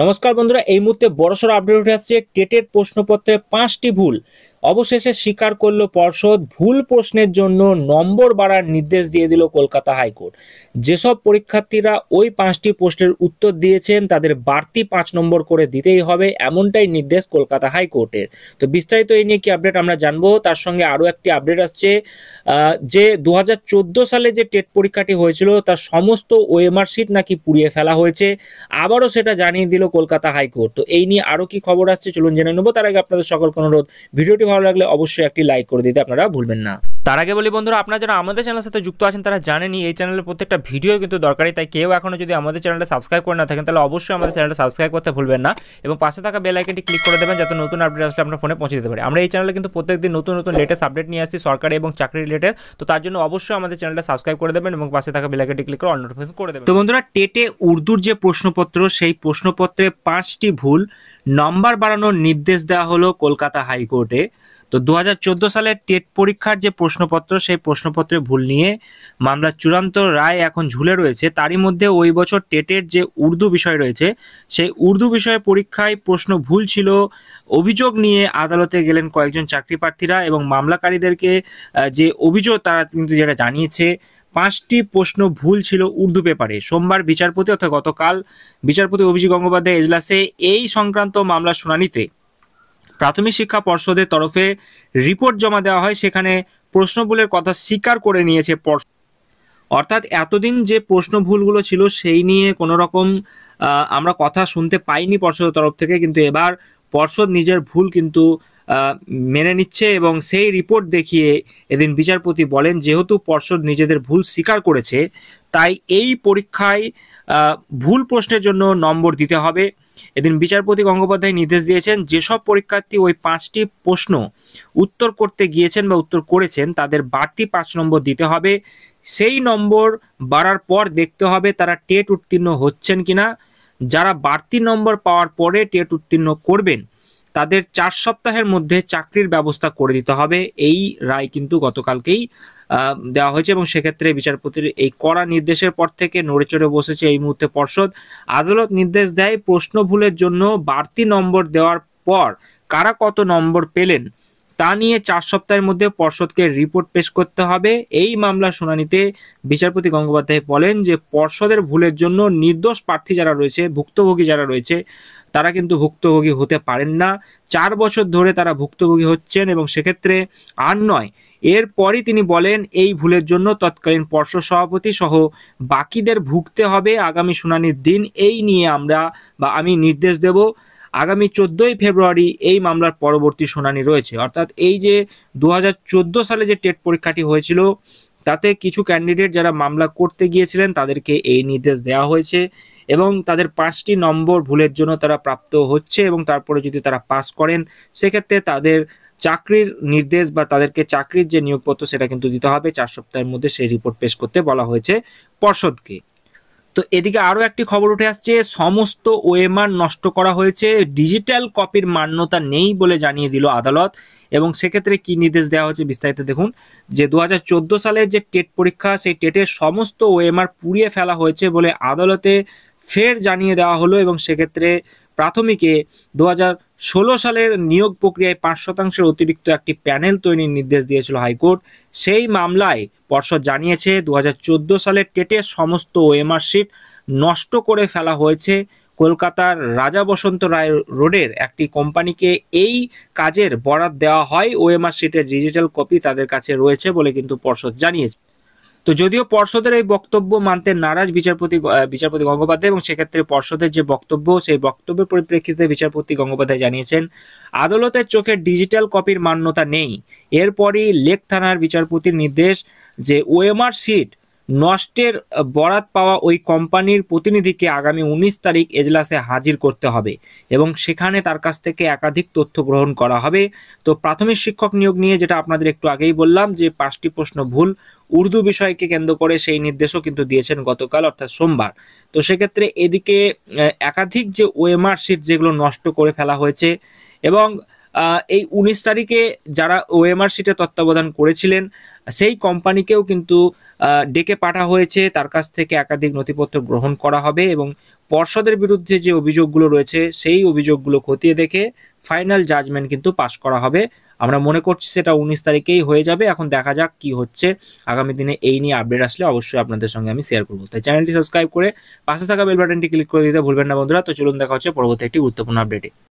নমস্কার বন্ধুরা এই মুহূর্তে বড়সড় আপডেট উঠে আসছে টেটের প্রশ্নপত্রে পাঁচটি ভুল অবশেষে স্বীকার করল পর্ষদ ভুল প্রশ্নের জন্য নম্বর বাড়ার নির্দেশ দিয়ে দিল কলকাতা হাইকোর্ট যেসব পরীক্ষার্থীরা ওই পাঁচটি প্রশ্নের উত্তর দিয়েছেন তাদের বাড়তি পাঁচ নম্বর করে দিতেই হবে এমনটাই নির্দেশ কলকাতা হাইকোর্টের তো বিস্তারিত এই নিয়ে কি আপডেট আমরা জানবো তার সঙ্গে আরও একটি আপডেট আসছে যে দু সালে যে টেট পরীক্ষাটি হয়েছিল তার সমস্ত ওএমআর শিট নাকি পুড়িয়ে ফেলা হয়েছে আবারও সেটা জানিয়ে দিল কলকাতা হাইকোর্ট তো এই নিয়ে আরও কি খবর আসছে চলুন জেনে নেবো তার আগে আপনাদের সকলকে অনুরোধ ভিডিওটি ভালো লাগলে অবশ্যই একটি লাইক করে দিতে আপনারা ভুলবেন না তার আগে বলি বন্ধুরা আপনারা যারা আমাদের চ্যানেলের সাথে যুক্ত আছেন তারা জানেনি এই চ্যানেলের প্রত্যেকটা ভিডিও কিন্তু দরকারি তাই কেউ এখনও যদি আমাদের চ্যানেলটা সাবস্ক্রাইব করে না থাকেন তাহলে অবশ্যই আমাদের চ্যানেলটা সাবস্ক্রাইব করতে ভুলবেন না এবং পাশে থাকা বেল আইকনটি ক্লিক করে দেবেন যাতে নতুন আপডেট আসলে আপনার ফোনে পৌঁছে দিতে পারে আমরা এই চ্যানেলে কিন্তু প্রত্যেকদিন নতুন নতুন লেটেস্ট আপডেট নিয়ে আসছি সরকারি এবং চাকরি রিলেটেড তো তার জন্য অবশ্যই আমাদের চ্যানেলটা সাবস্ক্রাইব করে দেবেন এবং পাশে থাকা বেল আইকনটি ক্লিক করে অল নোটিফিকেশন করে দেবেন তো বন্ধুরা টেটে উর্দুর যে প্রশ্নপত্র সেই প্রশ্নপত্রে পাঁচটি ভুল নম্বর বাড়ানোর নির্দেশ দেওয়া হলো কলকাতা হাইকোর্টে তো দু হাজার সালের টেট পরীক্ষার যে প্রশ্নপত্র সেই প্রশ্নপত্রে ভুল নিয়ে মামলার চূড়ান্ত রায় এখন ঝুলে রয়েছে তারই মধ্যে ওই বছর টেটের যে উর্দু বিষয় রয়েছে সেই উর্দু বিষয়ে পরীক্ষায় প্রশ্ন ভুল ছিল অভিযোগ নিয়ে আদালতে গেলেন কয়েকজন চাকরি প্রার্থীরা এবং মামলাকারীদেরকে যে অভিযোগ তারা কিন্তু যেটা জানিয়েছে পাঁচটি প্রশ্ন ভুল ছিল উর্দু পেপারে সোমবার বিচারপতি অর্থাৎ গতকাল বিচারপতি অভিজিৎ গঙ্গোপাধ্যায় এজলাসে এই সংক্রান্ত মামলা শুনানিতে প্রাথমিক শিক্ষা পর্ষদের তরফে রিপোর্ট জমা দেওয়া হয় সেখানে প্রশ্নভুলের কথা স্বীকার করে নিয়েছে অর্থাৎ এতদিন যে প্রশ্ন ভুলগুলো ছিল সেই নিয়ে কোনো রকম আমরা কথা শুনতে পাইনি পর্ষদের তরফ থেকে কিন্তু এবার পর্ষদ নিজের ভুল কিন্তু মেনে নিচ্ছে এবং সেই রিপোর্ট দেখিয়ে এদিন বিচারপতি বলেন যেহেতু পর্ষদ নিজেদের ভুল স্বীকার করেছে তাই এই পরীক্ষায় ভুল প্রশ্নের জন্য নম্বর দিতে হবে এদিন বিচারপতি গঙ্গোপাধ্যায় নির্দেশ দিয়েছেন যেসব পরীক্ষার্থী ওই পাঁচটি প্রশ্ন উত্তর করতে গিয়েছেন বা উত্তর করেছেন তাদের বাড়তি পাঁচ নম্বর দিতে হবে সেই নম্বর বাড়ার পর দেখতে হবে তারা টেট উত্তীর্ণ হচ্ছেন কিনা যারা বাড়তি নম্বর পাওয়ার পরে টেট উত্তীর্ণ করবেন তাদের চার সপ্তাহের মধ্যে চাকরির ব্যবস্থা করে দিতে হবে এই রায় কিন্তু গতকালকেই দেওয়া হয়েছে এবং সেক্ষেত্রে বিচারপতির এই কড়া নির্দেশের পর থেকে নড়ে চড়ে বসেছে এই মুহূর্তে পর্ষদ আদালত নির্দেশ দেয় প্রশ্ন ভুলের জন্য বাড়তি নম্বর দেওয়ার পর কারা কত নম্বর পেলেন তা নিয়ে চার সপ্তাহের মধ্যে পর্ষদকে রিপোর্ট পেশ করতে হবে এই মামলা শুনানিতে বিচারপতি গঙ্গোপাধ্যায় বলেন যে পর্ষদের ভুলের জন্য নির্দোষ প্রার্থী যারা রয়েছে ভুক্তভোগী যারা রয়েছে তারা কিন্তু ভুক্তভোগী হতে পারেন না চার বছর ধরে তারা ভুক্তভোগী হচ্ছেন এবং সেক্ষেত্রে আর নয় এরপরই তিনি বলেন এই ভুলের জন্য তৎকালীন পর্ষদ সভাপতি সহ বাকিদের ভুগতে হবে আগামী শুনানির দিন এই নিয়ে আমরা বা আমি নির্দেশ দেব আগামী চোদ্দোই ফেব্রুয়ারি এই মামলার পরবর্তী শুনানি রয়েছে অর্থাৎ এই যে দু সালে যে টেট পরীক্ষাটি হয়েছিল তাতে কিছু ক্যান্ডিডেট যারা মামলা করতে গিয়েছিলেন তাদেরকে এই নির্দেশ দেওয়া হয়েছে এবং তাদের পাঁচটি নম্বর ভুলের জন্য তারা প্রাপ্ত হচ্ছে এবং তারপরে যদি তারা পাস করেন সেক্ষেত্রে তাদের চাকরির নির্দেশ বা তাদেরকে চাকরির যে নিয়োগপত্র সেটা কিন্তু দিতে হবে চার সপ্তাহের মধ্যে সেই রিপোর্ট পেশ করতে বলা হয়েছে পর্ষদকে তো এদিকে আরও একটি খবর উঠে আসছে সমস্ত ওএমআর নষ্ট করা হয়েছে ডিজিটাল কপির মান্যতা নেই বলে জানিয়ে দিল আদালত এবং সেক্ষেত্রে কি নির্দেশ দেওয়া হয়েছে বিস্তারিত দেখুন যে দু সালের যে টেট পরীক্ষা সেই টেটের সমস্ত ওএমআর পুড়িয়ে ফেলা হয়েছে বলে আদালতে ফের জানিয়ে দেওয়া হলো এবং সেক্ষেত্রে প্রাথমিকে দু ষোলো সালের নিয়োগ প্রক্রিয়ায় পাঁচ শতাংশের অতিরিক্ত একটি প্যানেল তৈরির নির্দেশ দিয়েছিল হাইকোর্ট সেই মামলায় পর্ষদ জানিয়েছে দু হাজার সালের টেটের সমস্ত ওএমআর শিট নষ্ট করে ফেলা হয়েছে কলকাতার রাজা বসন্ত রায় রোডের একটি কোম্পানিকে এই কাজের বরাদ দেওয়া হয় ওএমআর শিটের ডিজিটাল কপি তাদের কাছে রয়েছে বলে কিন্তু পর্ষদ জানিয়েছে তো যদিও পর্ষদের এই বক্তব্য মানতে নারাজ বিচারপতি বিচারপতি গঙ্গোপাধ্যায় এবং সেক্ষেত্রে পর্ষদের যে বক্তব্য সেই বক্তব্যের পরিপ্রেক্ষিতে বিচারপতি গঙ্গোপাধ্যায় জানিয়েছেন আদালতের চোখে ডিজিটাল কপির মান্যতা নেই এরপরই লেক থানার বিচারপতির নির্দেশ যে ওএমআর সিট নষ্টের বরাত পাওয়া ওই কোম্পানির প্রতিনিধিকে আগামী উনিশ তারিখ এজলাসে হাজির করতে হবে এবং সেখানে তার কাছ থেকে একাধিক তথ্য গ্রহণ করা হবে তো প্রাথমিক শিক্ষক নিয়োগ নিয়ে যেটা আপনাদের একটু আগেই বললাম যে পাঁচটি প্রশ্ন ভুল উর্দু বিষয়কে কেন্দ্র করে সেই নির্দেশও কিন্তু দিয়েছেন গতকাল অর্থাৎ সোমবার তো সেক্ষেত্রে এদিকে একাধিক যে ওয়েমার শিট যেগুলো নষ্ট করে ফেলা হয়েছে এবং এই উনিশ তারিখে যারা ওএমআর সিটে তত্ত্বাবধান করেছিলেন সেই কোম্পানিকেও কিন্তু ডেকে পাঠা হয়েছে তার কাছ থেকে একাধিক নথিপত্র গ্রহণ করা হবে এবং পর্ষদের বিরুদ্ধে যে অভিযোগগুলো রয়েছে সেই অভিযোগগুলো খতিয়ে দেখে ফাইনাল জাজমেন্ট কিন্তু পাশ করা হবে আমরা মনে করছি সেটা উনিশ তারিখেই হয়ে যাবে এখন দেখা যাক কি হচ্ছে আগামী দিনে এই নিয়ে আপডেট আসলে অবশ্যই আপনাদের সঙ্গে আমি শেয়ার করবো তাই চ্যানেলটি সাবস্ক্রাইব করে পাশে থাকা বেলবাটনটি ক্লিক করে দিতে ভুলবেন না বন্ধুরা তো চলুন দেখা হচ্ছে পরবর্তী একটি গুরুত্বপূর্ণ আপডেটে